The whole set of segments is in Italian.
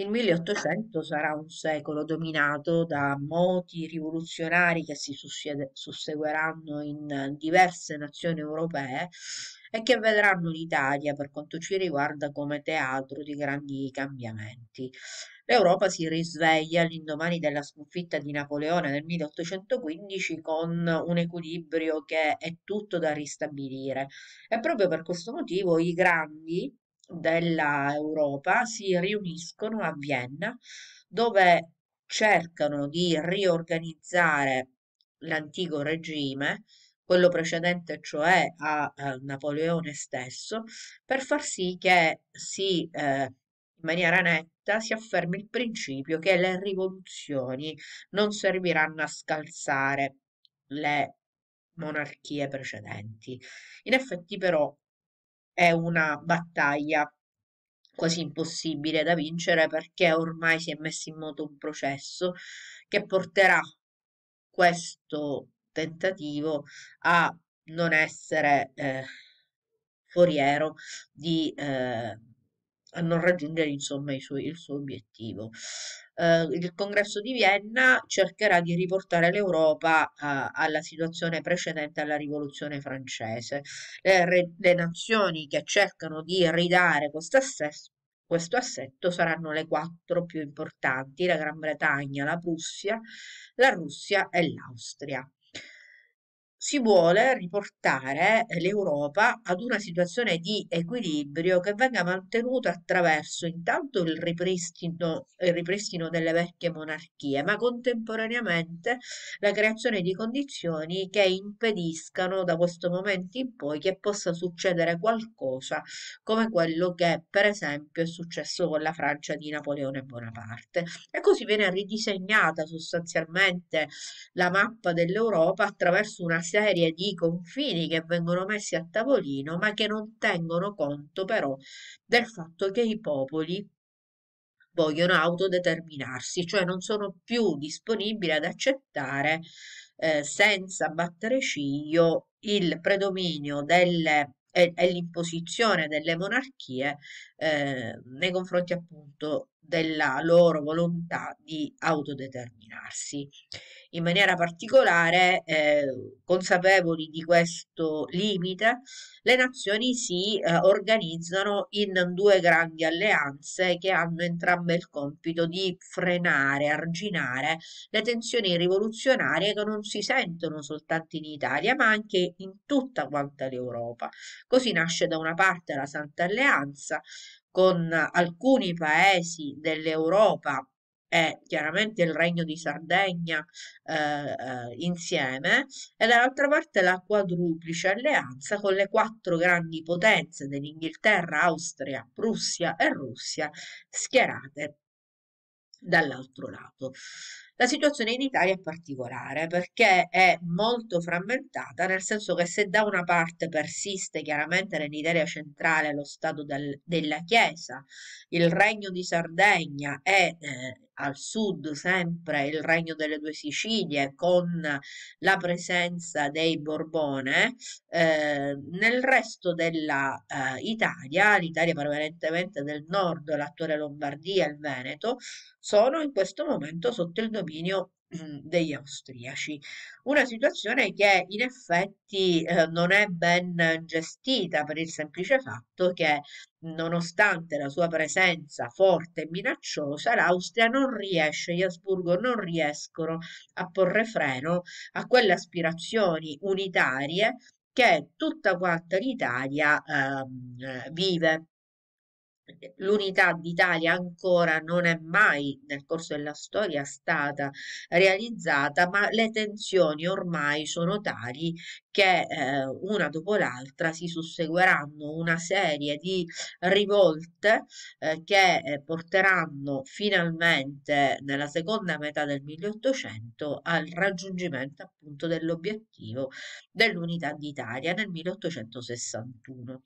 Il 1800 sarà un secolo dominato da moti rivoluzionari che si susseguiranno in diverse nazioni europee e che vedranno l'Italia, per quanto ci riguarda, come teatro di grandi cambiamenti. L'Europa si risveglia all'indomani della sconfitta di Napoleone nel 1815 con un equilibrio che è tutto da ristabilire e proprio per questo motivo i grandi della Europa si riuniscono a Vienna dove cercano di riorganizzare l'antico regime, quello precedente cioè a, a Napoleone stesso, per far sì che si, eh, in maniera netta si affermi il principio che le rivoluzioni non serviranno a scalzare le monarchie precedenti. In effetti però è una battaglia quasi impossibile da vincere perché ormai si è messo in moto un processo che porterà questo tentativo a non essere eh, foriero di eh, a non raggiungere insomma il suo, il suo obiettivo. Eh, il congresso di Vienna cercherà di riportare l'Europa eh, alla situazione precedente alla rivoluzione francese. Le, re, le nazioni che cercano di ridare questo assesto questo assetto saranno le quattro più importanti, la Gran Bretagna, la Prussia, la Russia e l'Austria si vuole riportare eh, l'Europa ad una situazione di equilibrio che venga mantenuta attraverso intanto il ripristino, il ripristino delle vecchie monarchie, ma contemporaneamente la creazione di condizioni che impediscano da questo momento in poi che possa succedere qualcosa come quello che per esempio è successo con la Francia di Napoleone Bonaparte. E così viene ridisegnata sostanzialmente la mappa dell'Europa attraverso una serie di confini che vengono messi a tavolino, ma che non tengono conto però del fatto che i popoli vogliono autodeterminarsi, cioè non sono più disponibili ad accettare eh, senza battere ciglio il predominio delle e, l'imposizione delle monarchie eh, nei confronti appunto della loro volontà di autodeterminarsi. In maniera particolare, eh, consapevoli di questo limite, le nazioni si eh, organizzano in due grandi alleanze che hanno entrambe il compito di frenare, arginare le tensioni rivoluzionarie che non si sentono soltanto in Italia, ma anche in tutta quanta l'Europa. Così nasce da una parte la Santa Alleanza, con alcuni paesi dell'Europa e chiaramente il Regno di Sardegna eh, eh, insieme e dall'altra parte la quadruplice alleanza con le quattro grandi potenze dell'Inghilterra, Austria, Prussia e Russia schierate dall'altro lato. La situazione in Italia è particolare perché è molto frammentata, nel senso che se da una parte persiste chiaramente nell'Italia centrale lo Stato del, della Chiesa, il Regno di Sardegna e eh, al sud sempre il Regno delle Due Sicilie con la presenza dei Borbone, eh, nel resto dell'Italia, eh, l'Italia prevalentemente del nord, l'attuale Lombardia e il Veneto, sono in questo momento sotto il dominio Mhmm, degli austriaci. Una situazione che in effetti eh, non è ben gestita per il semplice fatto che nonostante la sua presenza forte e minacciosa, l'Austria non riesce, gli Asburgo non riescono a porre freno a quelle aspirazioni unitarie che tutta quanta l'Italia eh, vive l'unità d'Italia ancora non è mai nel corso della storia stata realizzata, ma le tensioni ormai sono tali che eh, una dopo l'altra si susseguiranno una serie di rivolte eh, che eh, porteranno finalmente nella seconda metà del 1800 al raggiungimento appunto dell'obiettivo dell'unità d'Italia nel 1861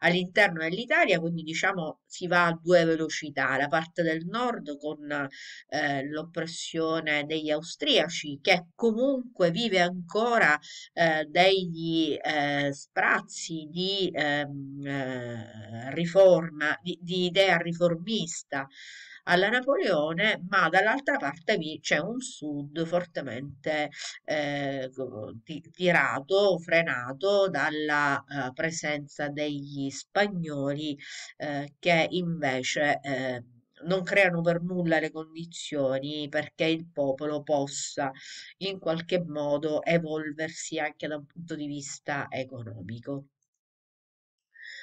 all'interno dell'Italia, quindi diciamo si va a due velocità, la parte del nord con eh, l'oppressione degli austriaci che comunque vive ancora eh, degli eh, sprazzi di ehm, eh, riforma, di, di idea riformista alla Napoleone, ma dall'altra parte c'è un sud fortemente eh, tirato, frenato dalla eh, presenza degli spagnoli eh, che invece eh, non creano per nulla le condizioni perché il popolo possa in qualche modo evolversi anche da un punto di vista economico.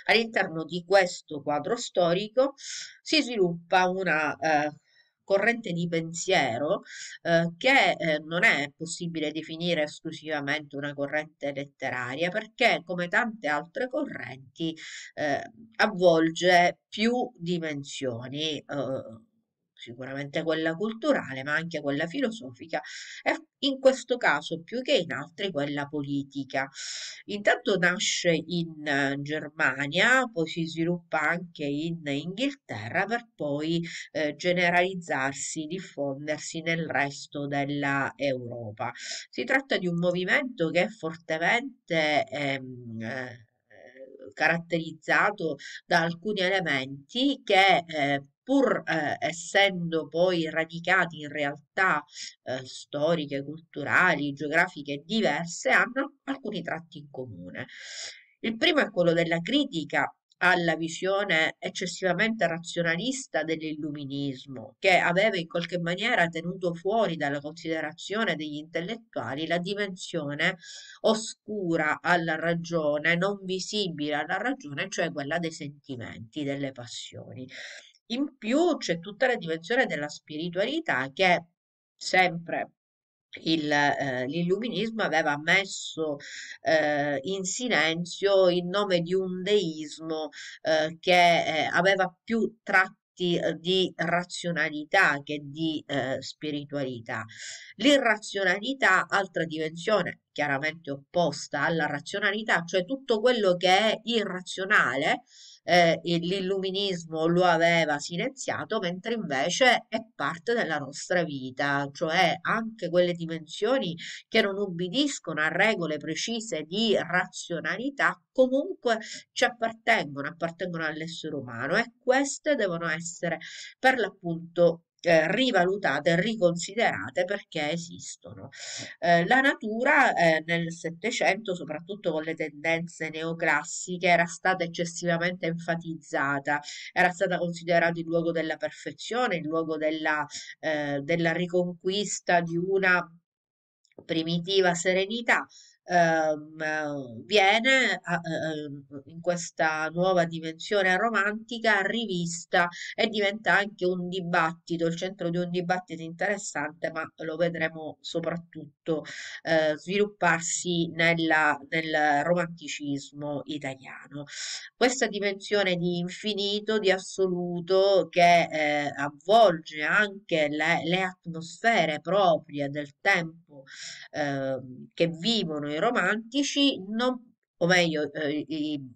All'interno di questo quadro storico si sviluppa una eh, corrente di pensiero eh, che eh, non è possibile definire esclusivamente una corrente letteraria perché come tante altre correnti eh, avvolge più dimensioni eh, sicuramente quella culturale ma anche quella filosofica e in questo caso più che in altri quella politica. Intanto nasce in eh, Germania, poi si sviluppa anche in Inghilterra per poi eh, generalizzarsi, diffondersi nel resto dell'Europa. Si tratta di un movimento che è fortemente ehm, eh, caratterizzato da alcuni elementi che eh, pur eh, essendo poi radicati in realtà eh, storiche, culturali, geografiche diverse, hanno alcuni tratti in comune. Il primo è quello della critica alla visione eccessivamente razionalista dell'illuminismo, che aveva in qualche maniera tenuto fuori dalla considerazione degli intellettuali la dimensione oscura alla ragione, non visibile alla ragione, cioè quella dei sentimenti, delle passioni. In più c'è tutta la dimensione della spiritualità che sempre il, eh, l'illuminismo aveva messo eh, in silenzio in nome di un deismo eh, che eh, aveva più tratti eh, di razionalità che di eh, spiritualità. L'irrazionalità, altra dimensione chiaramente opposta alla razionalità, cioè tutto quello che è irrazionale, eh, l'illuminismo lo aveva silenziato, mentre invece è parte della nostra vita, cioè anche quelle dimensioni che non ubbidiscono a regole precise di razionalità, comunque ci appartengono, appartengono all'essere umano e queste devono essere per l'appunto eh, rivalutate, riconsiderate perché esistono. Eh, la natura eh, nel Settecento, soprattutto con le tendenze neoclassiche, era stata eccessivamente enfatizzata, era stata considerata il luogo della perfezione, il luogo della, eh, della riconquista di una primitiva serenità ehm, viene a, eh, ehm, in questa nuova dimensione romantica rivista e diventa anche un dibattito, il centro di un dibattito interessante, ma lo vedremo soprattutto eh, svilupparsi nella, nel romanticismo italiano. Questa dimensione di infinito, di assoluto, che eh, avvolge anche le, le atmosfere proprie del tempo diciamo, eh, che vivono i romantici, non, o meglio, eh, i,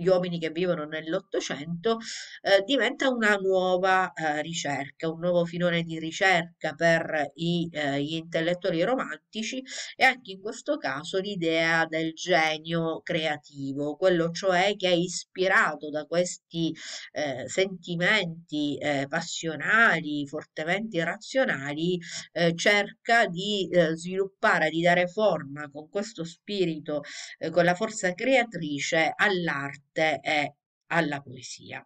gli uomini che vivono nell'Ottocento, eh, diventa una nuova eh, ricerca, un nuovo filone di ricerca per i, eh, gli intellettuali romantici e anche in questo caso l'idea del genio creativo, quello cioè che è ispirato da questi eh, sentimenti eh, passionali, fortemente irrazionali, eh, cerca di sviluppare, di dare forma con questo spirito, con la forza creatrice all'arte all'arte e alla poesia.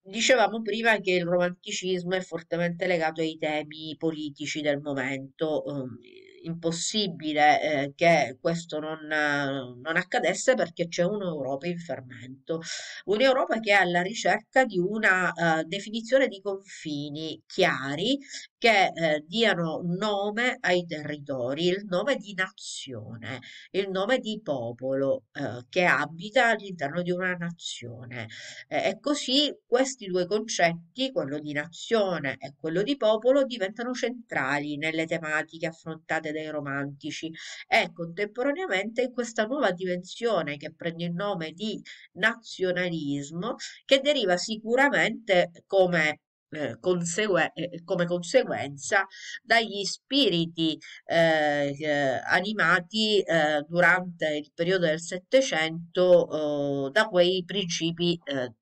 Dicevamo prima che il romanticismo è fortemente legato ai temi politici del momento, eh, impossibile eh, che questo non, non accadesse perché c'è un'Europa in fermento, un'Europa che è alla ricerca di una eh, definizione di confini chiari che eh, diano nome ai territori, il nome di nazione, il nome di popolo eh, che abita all'interno di una nazione. Eh, e così questi due concetti, quello di nazione e quello di popolo, diventano centrali nelle tematiche affrontate dai romantici e contemporaneamente in questa nuova dimensione che prende il nome di nazionalismo, che deriva sicuramente come eh, consegue eh, come conseguenza dagli spiriti eh, eh animati eh, durante il periodo del Settecento oh, da quei principi eh,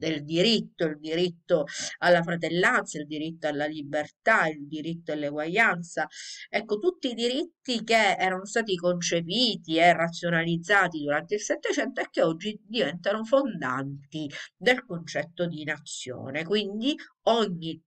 del diritto, il diritto alla fratellanza, il diritto alla libertà, il diritto all'eguaglianza. Ecco, tutti i diritti che erano stati concepiti e razionalizzati durante il Settecento e che oggi diventano fondanti del concetto di nazione. Quindi ogni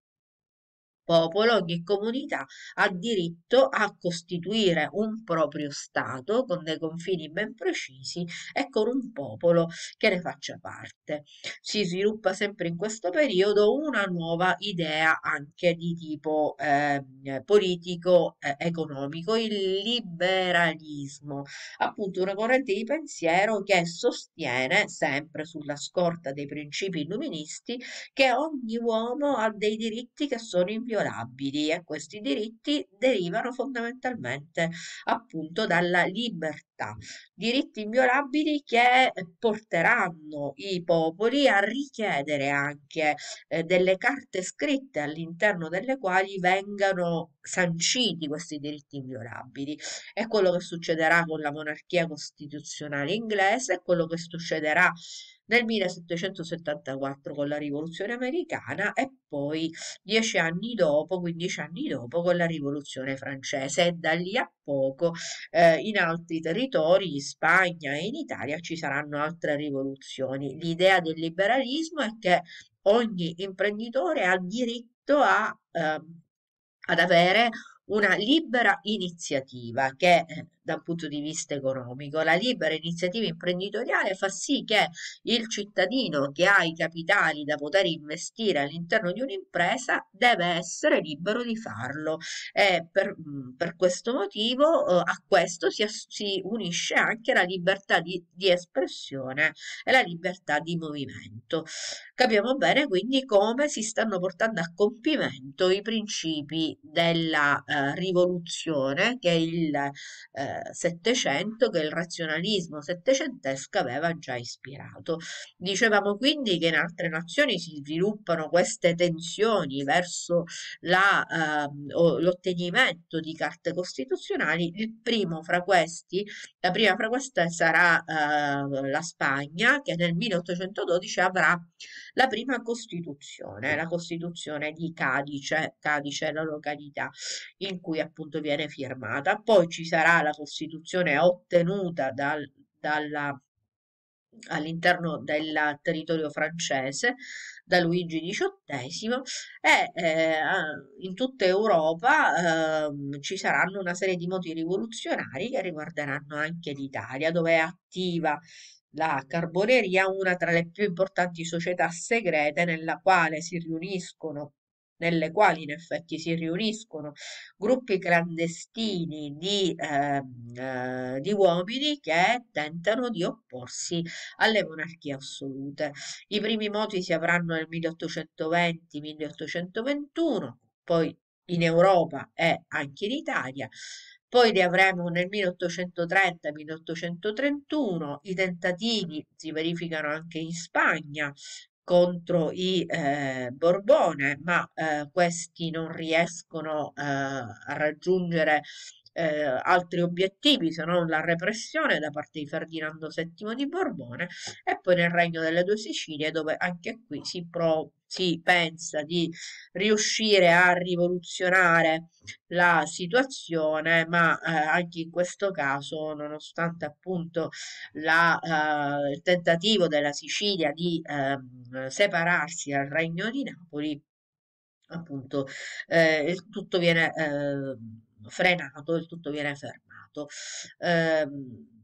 popolo, ogni comunità ha diritto a costituire un proprio Stato con dei confini ben precisi e con un popolo che ne faccia parte. Si sviluppa sempre in questo periodo una nuova idea anche di tipo eh, politico-economico, eh, il liberalismo, appunto una corrente di pensiero che sostiene, sempre sulla scorta dei principi illuministi, che ogni uomo ha dei diritti che sono inviolabili inviolabili e questi diritti derivano fondamentalmente appunto dalla libertà, diritti inviolabili che porteranno i popoli a richiedere anche eh, delle carte scritte all'interno delle quali vengano sanciti questi diritti inviolabili. È quello che succederà con la monarchia costituzionale inglese, è quello che succederà nel 1774 con la rivoluzione americana e poi dieci anni dopo, quindici anni dopo con la rivoluzione francese e da lì a poco eh, in altri territori, in Spagna e in Italia ci saranno altre rivoluzioni. L'idea del liberalismo è che ogni imprenditore ha diritto a, eh, ad avere una libera iniziativa che eh, da un punto di vista economico. La libera iniziativa imprenditoriale fa sì che il cittadino che ha i capitali da poter investire all'interno di un'impresa deve essere libero di farlo e per, mm, per questo motivo eh, a questo si, si, unisce anche la libertà di, di espressione e la libertà di movimento. Capiamo bene quindi come si stanno portando a compimento i principi della eh, rivoluzione che il eh, Settecento che il razionalismo settecentesco aveva già ispirato. Dicevamo quindi che in altre nazioni si sviluppano queste tensioni verso ehm, l'ottenimento eh, di carte costituzionali, il primo fra questi, la prima fra queste sarà eh, la Spagna che nel 1812 avrà la prima Costituzione, la Costituzione di Cadice, Cadice è la località in cui appunto viene firmata, poi ci sarà la Costituzione ottenuta dal, dalla all'interno del territorio francese da Luigi XVIII e eh, in tutta Europa eh, ci saranno una serie di moti rivoluzionari che riguarderanno anche l'Italia dove è attiva la Carboneria, una tra le più importanti società segrete nella quale si riuniscono nelle quali in effetti si riuniscono gruppi clandestini di, eh, eh, di, uomini che tentano di opporsi alle monarchie assolute. I primi moti si avranno nel 1820-1821, poi in Europa e anche in Italia poi ne avremo nel 1830-1831, i tentativi si verificano anche in Spagna contro i eh, Borbone, ma eh, questi non riescono eh, a raggiungere eh, altri obiettivi se non la repressione da parte di Ferdinando VII di Borbone e poi nel Regno delle Due Sicilie dove anche qui si, pro, si pensa di riuscire a rivoluzionare la situazione, ma eh, anche in questo caso, nonostante appunto la, eh, il tentativo della Sicilia di eh, separarsi dal Regno di Napoli, appunto eh, tutto viene ehm, frenato, il tutto viene fermato. Ehm,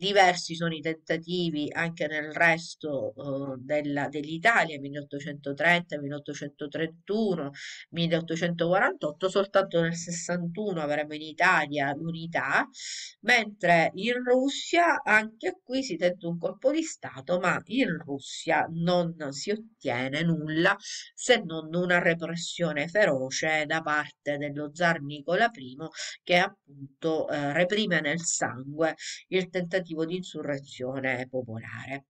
Diversi sono i tentativi anche nel resto eh, della, dell'Italia, 1830, 1831, 1848, soltanto nel 61 avremo in Italia l'unità, mentre in Russia anche qui si tenta un colpo di Stato, ma in Russia non si ottiene nulla se non una repressione feroce da parte dello zar Nicola I che appunto eh, reprime nel sangue il tentativo tentativo di insurrezione popolare.